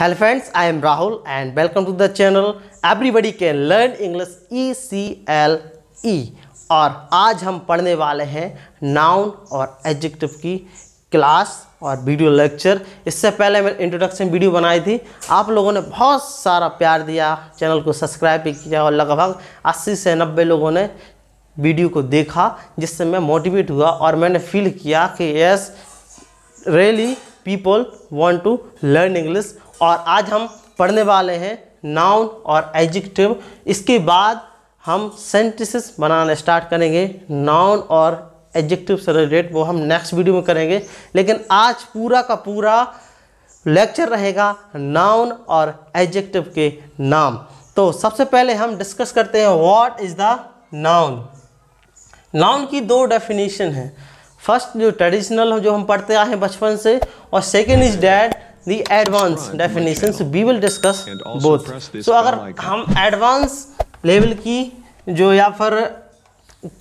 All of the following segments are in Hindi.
Hello friends I am Rahul and welcome to the channel everybody can learn English E C L E और आज हम पढ़ने वाले हैं नाउन और एडजेक्टिव की क्लास और वीडियो लेक्चर इससे पहले मैंने इंट्रोडक्शन वीडियो बनाई थी आप लोगों ने बहुत सारा प्यार दिया चैनल को सब्सक्राइब भी किया और लगभग 80 से 90 लोगों ने वीडियो को देखा जिससे मैं मोटिवेट हुआ और मैंने फील किया कि yes really people want to learn English और आज हम पढ़ने वाले हैं नाउन और एडजेक्टिव इसके बाद हम सेंटेंसेस बनाना स्टार्ट करेंगे नाउन और एडजेक्टिव से रिलेटेड वो हम नेक्स्ट वीडियो में करेंगे लेकिन आज पूरा का पूरा लेक्चर रहेगा नाउन और एडजेक्टिव के नाम तो सबसे पहले हम डिस्कस करते हैं what is the noun noun की दो डेफिनेशन है फर्स्ट जो ट्रेडिशनल जो हम पढ़ते आए हैं बचपन से और second is that the advanced definitions we will discuss both so अगर हम advanced लेवल की जो या फिर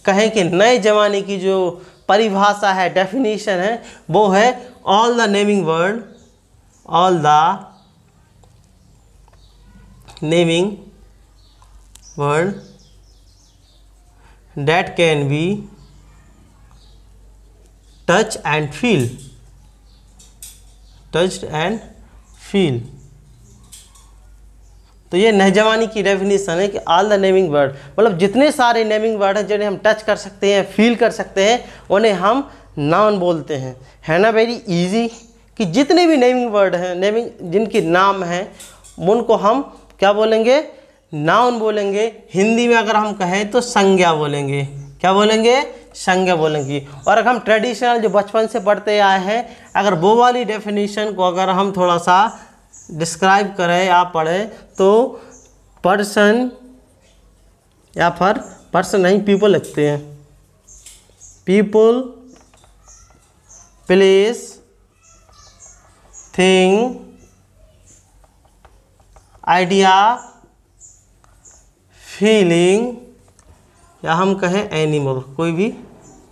कहें कि नए ज़माने की जो परिभाषा है डेफिनेशन है वो है all the naming word all the naming word that can be touch and feel touched and feel तो ये नहजवानी की डेफिनेशन है कि ऑल द नेमिंग वर्ड मतलब जितने सारे नेमिंग वर्ड हैं जिन्हें हम टच कर सकते हैं फील कर सकते हैं उन्हें हम नाउन बोलते हैं है ना वेरी इजी कि जितने भी नेमिंग वर्ड हैं नेमिंग जिनके नाम हैं उनको हम क्या बोलेंगे नाउन बोलेंगे हिंदी में अगर हम कहें तो संज्ञा बोलेंगे क्या बोलेंगे संज्ञा बोलेंगे और अगर हम ट्रेडिशनल जो बचपन से पढ़ते आए हैं अगर वो वाली डेफिनेशन को अगर हम थोड़ा सा डिस्क्राइब करें या पढ़ें तो पर्सन या फिर पर्सन नहीं पीपल लिखते हैं people place thing idea feeling या हम कहें एनिमल कोई भी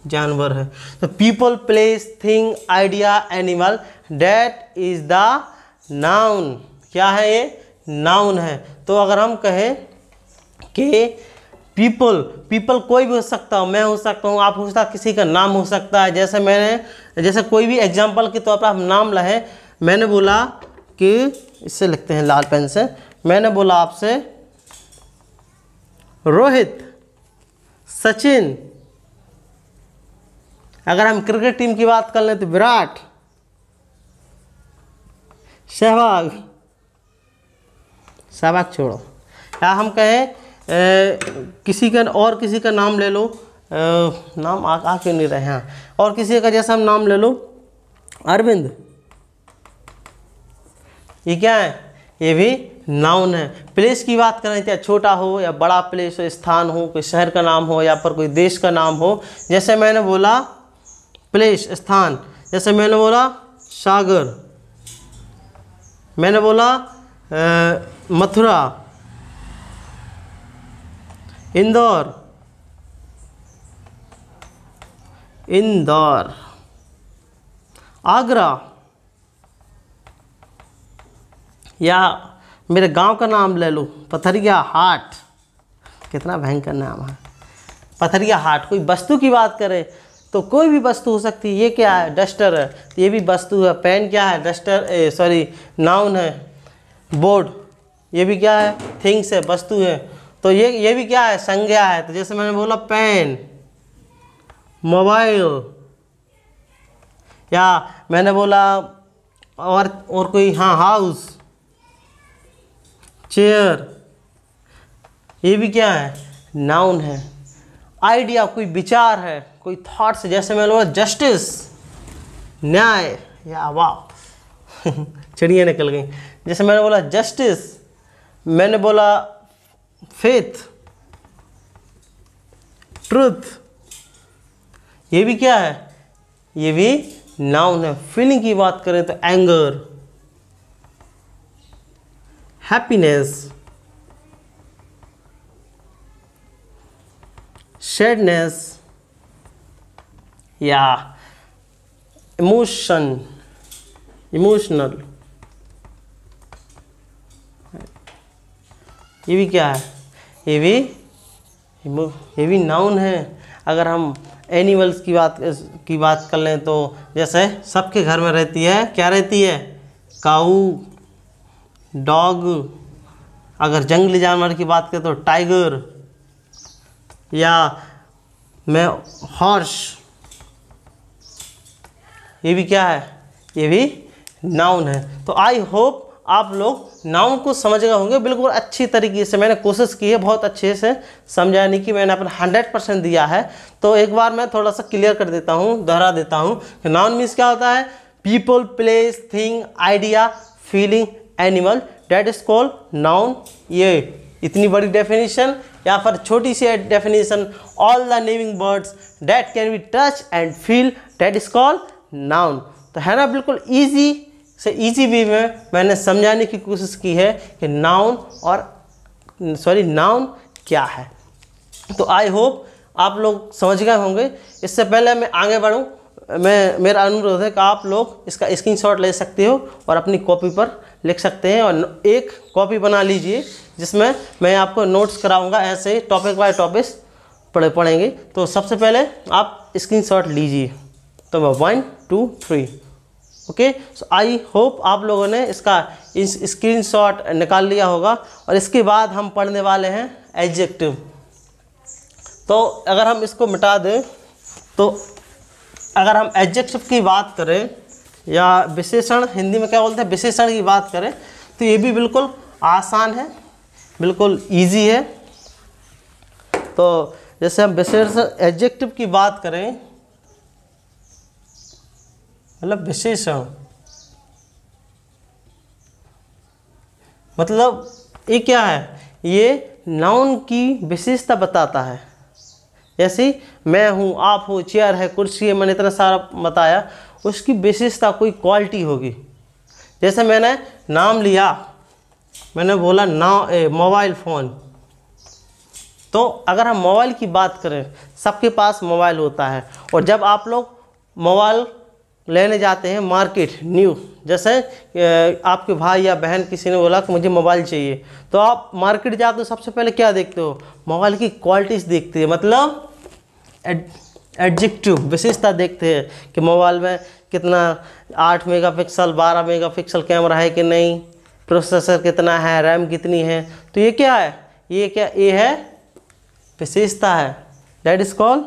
जानवर है तो people place thing idea animal that is the noun क्या है ये नाउन है तो अगर हम कहें कि पीपल पीपल कोई भी हो सकता हो मैं हो सकता हूँ आप हो सकता किसी का नाम हो सकता है जैसे मैंने जैसे कोई भी एग्जाम्पल के तौर पर आप नाम लहें मैंने बोला कि इससे लिखते हैं लाल पेन से मैंने बोला आपसे रोहित सचिन अगर हम क्रिकेट टीम की बात कर लें तो विराट सहवाग सहवाग छोड़ो या हम कहें किसी का और किसी का नाम ले लो ए, नाम आ, आ क्यों नहीं रहे हैं हाँ। और किसी का जैसा हम नाम ले लो अरविंद ये क्या है ये भी नाउन है प्लेस की बात करें चाहे छोटा हो या बड़ा प्लेस हो स्थान हो कोई शहर का नाम हो या पर कोई देश का नाम हो जैसे मैंने बोला प्लेस स्थान जैसे मैंने बोला सागर मैंने बोला मथुरा इंदौर इंदौर आगरा या मेरे गांव का नाम ले लो पथरिया हाट कितना भयंकर नाम है पथरिया हाट कोई वस्तु की बात करें तो कोई भी वस्तु हो सकती है ये क्या है डस्टर है तो ये भी वस्तु है पेन क्या है डस्टर सॉरी नाउन है बोर्ड ये भी क्या है थिंग्स है वस्तु है तो ये ये भी क्या है संज्ञा है तो जैसे मैंने बोला पेन मोबाइल या मैंने बोला और और कोई हाँ हाउस चेयर ये भी क्या है नाउन है आइडिया कोई विचार है कोई थॉट्स जैसे मैं बोला जस्टिस न्याय या वाह चिड़िया निकल गई जैसे मैंने बोला जस्टिस मैंने बोला फेथ ट्रुथ ये भी क्या है ये भी नाउन है फीलिंग की बात करें तो एंगर हैप्पीनेस शेडनेस या इमोशन इमोशनल ये भी क्या है ये भी ये भी नाउन है अगर हम एनिमल्स की बात की बात कर लें तो जैसे सबके घर में रहती है क्या रहती है काऊ डॉग अगर जंगली जानवर की बात करें तो टाइगर या मैं हॉर्स ये भी क्या है ये भी नाउन है तो आई होप आप लोग नाउन को समझ गए होंगे बिल्कुल अच्छी तरीके से मैंने कोशिश की है बहुत अच्छे से समझाने की मैंने अपना हंड्रेड परसेंट दिया है तो एक बार मैं थोड़ा सा क्लियर कर देता हूँ दोहरा देता हूँ कि नाउन मीन्स क्या होता है people place thing idea feeling animal that is call noun ये इतनी बड़ी डेफिनेशन या फिर छोटी सी definition all the naming words that can be touch and feel that is called noun तो है ना बिल्कुल ईजी से ईजी वे में मैंने समझाने की कोशिश की है कि नाउन और सॉरी नाउन क्या है तो आई होप आप लोग समझ गए होंगे इससे पहले मैं आगे बढ़ूँ मैं मेरा अनुरोध है कि आप लोग इसका स्क्रीनशॉट ले सकते हो और अपनी कॉपी पर लिख सकते हैं और एक कॉपी बना लीजिए जिसमें मैं आपको नोट्स कराऊंगा ऐसे टॉपिक बाय टॉपिक पढ़े पढ़ेंगे तो सबसे पहले आप स्क्रीनशॉट लीजिए तो मैं one two three okay so I hope आप लोगों ने इसका इस स्क्रीनशॉट निकाल लिया होगा और इसके बाद हम पढ़ने वाले हैं एडजेक्टिव तो अगर हम इसको मिटा दें तो अगर हम एडजेक्टिव की बात करें या विशेषण हिंदी में क्या बोलते हैं विशेषण की बात करें तो ये भी बिल्कुल आसान है बिल्कुल इजी है तो जैसे हम विशेषण एडजेक्टिव की बात करें मतलब विशेषण मतलब ये क्या है ये नाउन की विशेषता बताता है जैसे मैं हूँ आप हो चेयर है कुर्सी है मैंने इतना सारा बताया उसकी विशेषता कोई क्वालिटी होगी जैसे मैंने नाम लिया मैंने बोला ना मोबाइल फ़ोन तो अगर हम मोबाइल की बात करें सबके पास मोबाइल होता है और जब आप लोग मोबाइल लेने जाते हैं मार्केट न्यू जैसे आपके भाई या बहन किसी ने बोला कि मुझे मोबाइल चाहिए तो आप मार्केट जाते हो सबसे पहले क्या देखते हो मोबाइल की क्वालिटीज़ देखते हैं मतलब एडजिक्टिव एडजेक्टिव विशेषता देखते हैं कि मोबाइल में कितना आठ मेगापिक्सल बारह मेगापिक्सल कैमरा है कि नहीं प्रोसेसर कितना है रैम कितनी है तो ये क्या है ये क्या ये है विशेषता है डैट इज़ कॉल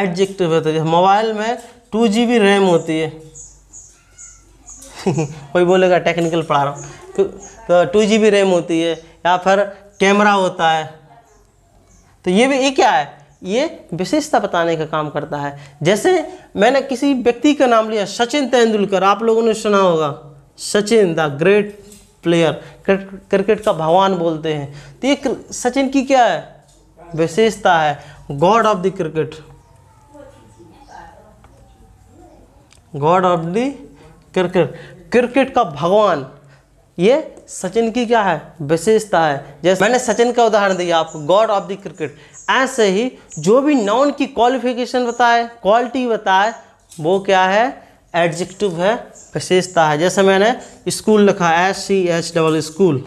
एडजेक्टिव है तो मोबाइल में टू जी बी रैम होती है कोई बोलेगा टेक्निकल पढ़ा रहा हूँ तो, तो टू जी बी रैम होती है या फिर कैमरा होता है तो ये भी ये क्या है ये विशेषता बताने का काम करता है जैसे मैंने किसी व्यक्ति का नाम लिया सचिन तेंदुलकर आप लोगों ने सुना होगा Sachin the great player cricket का भगवान बोलते हैं तो ये सचिन की क्या है विशेषता है god of the cricket god of the cricket cricket का भगवान ये सचिन की क्या है विशेषता है जैसे मैंने सचिन का उदाहरण दिया आपको गॉड ऑफ द क्रिकेट ऐसे ही जो भी नाउन की क्वालिफिकेशन बताए क्वालिटी बताए वो क्या है एडजेक्टिव है विशेषता है जैसे मैंने स्कूल लिखा S C H double school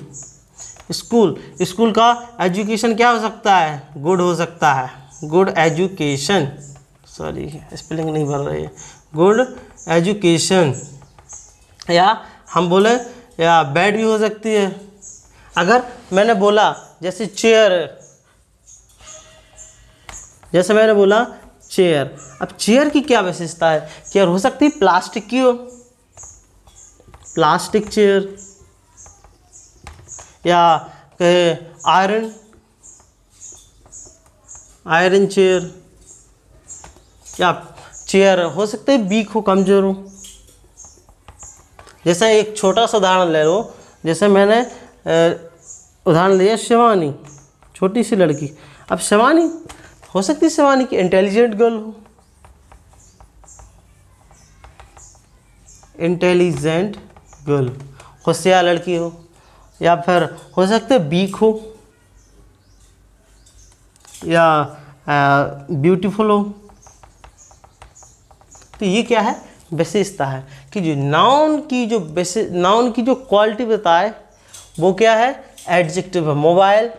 school school का एजुकेशन क्या हो सकता है गुड हो सकता है गुड एजुकेशन सॉरी स्पेलिंग नहीं भर रही है गुड एजुकेशन या हम बोले या बेड भी हो सकती है अगर मैंने बोला जैसे चेयर जैसे मैंने बोला चेयर अब चेयर की क्या विशेषता है चेयर हो सकती है प्लास्टिक की हो प्लास्टिक चेयर या कहे आयरन आयरन चेयर या चेयर हो सकते है वीक हो कमज़ोर हो जैसे एक छोटा सा उदाहरण ले लो जैसे मैंने उदाहरण लिया शिवानी छोटी सी लड़की अब शिवानी हो सकती है शिवानी की इंटेलिजेंट गर्ल हो इंटेलिजेंट गर्ल होशियार लड़की हो या फिर हो सकते है बीक हो या ब्यूटीफुल हो तो ये क्या है विशेषता है कि जो नाउन की जो विशेष नाउन की जो क्वालिटी बताए वो क्या है एडजेक्टिव है मोबाइल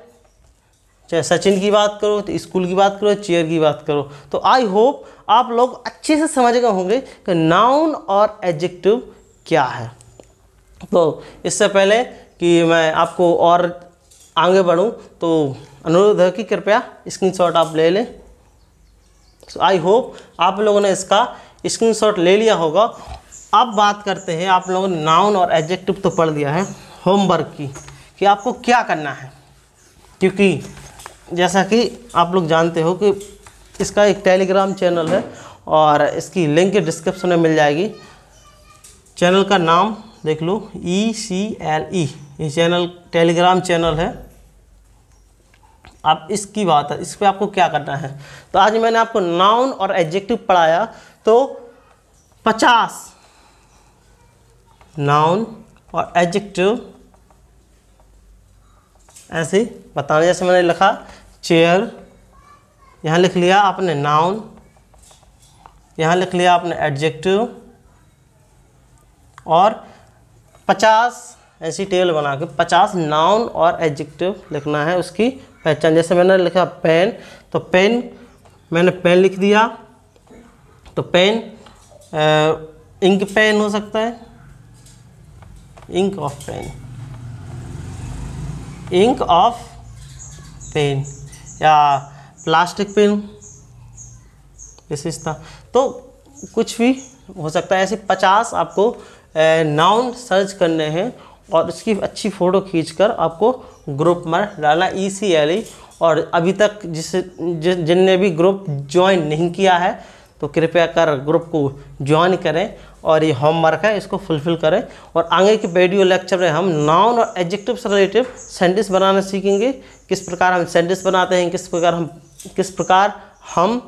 चाहे सचिन की बात करो तो स्कूल की बात करो चेयर की बात करो तो आई होप आप लोग अच्छे से समझ गए होंगे कि नाउन और एडजेक्टिव क्या है तो इससे पहले कि मैं आपको और आगे बढ़ूं तो अनुरोध है कि कृपया स्क्रीनशॉट आप ले लें आई होप आप लोगों ने इसका स्क्रीनशॉट ले लिया होगा अब बात करते हैं आप लोगों ने नाउन और एडजेक्टिव तो पढ़ लिया है होमवर्क की कि आपको क्या करना है क्योंकि जैसा कि आप लोग जानते हो कि इसका एक टेलीग्राम चैनल है और इसकी लिंक डिस्क्रिप्शन में मिल जाएगी चैनल का नाम देख लो ई सी एल ई ये चैनल टेलीग्राम चैनल है अब इसकी बात है इस पर आपको क्या करना है तो आज मैंने आपको नाउन और एडजेक्टिव पढ़ाया तो पचास नाउन और एडजेक्टिव ऐसे बताना जैसे मैंने लिखा चेयर यहाँ लिख लिया आपने नाउन यहाँ लिख लिया आपने एडजेक्टिव और पचास ऐसी टेबल बना के पचास नाउन और एडजेक्टिव लिखना है उसकी पहचान जैसे मैंने लिखा पेन तो पेन मैंने पेन लिख दिया तो पेन इंक पेन हो सकता है ink of pen ink of pen या प्लास्टिक पेन विशेषता तो कुछ भी हो सकता है ऐसे पचास आपको नाउन सर्च करने हैं और उसकी अच्छी फ़ोटो खींचकर आपको ग्रुप में डालना ई और अभी तक जिस जिनने भी ग्रुप ज्वाइन नहीं किया है तो कृपया कर ग्रुप को ज्वाइन करें और ये होमवर्क है इसको फुलफिल करें और आगे के वीडियो लेक्चर में हम नाउन और एडजेक्टिव से रिलेटिव सेंटेंस बनाना सीखेंगे किस प्रकार हम सेंटेंस बनाते हैं किस प्रकार हम किस प्रकार हम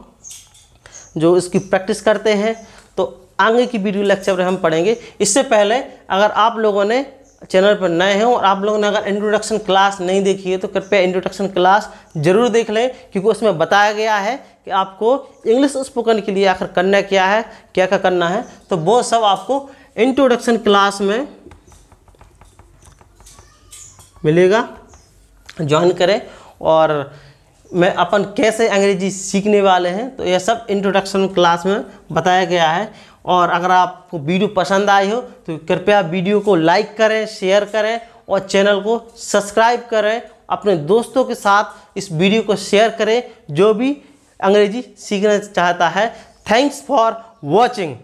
जो इसकी प्रैक्टिस करते हैं तो आगे की वीडियो लेक्चर में हम पढ़ेंगे इससे पहले अगर आप लोगों ने चैनल पर नए हैं और आप लोगों ने अगर इंट्रोडक्शन क्लास नहीं देखी है तो कृपया इंट्रोडक्शन क्लास जरूर देख लें क्योंकि उसमें बताया गया है कि आपको इंग्लिश स्पोकन के लिए आखिर करना क्या है क्या क्या करना है तो वो सब आपको इंट्रोडक्शन क्लास में मिलेगा ज्वाइन करें और मैं अपन कैसे अंग्रेजी सीखने वाले हैं तो यह सब इंट्रोडक्शन क्लास में बताया गया है और अगर आपको वीडियो पसंद आई हो तो कृपया वीडियो को लाइक करें शेयर करें और चैनल को सब्सक्राइब करें अपने दोस्तों के साथ इस वीडियो को शेयर करें जो भी अंग्रेजी सीखना चाहता है थैंक्स फॉर वॉचिंग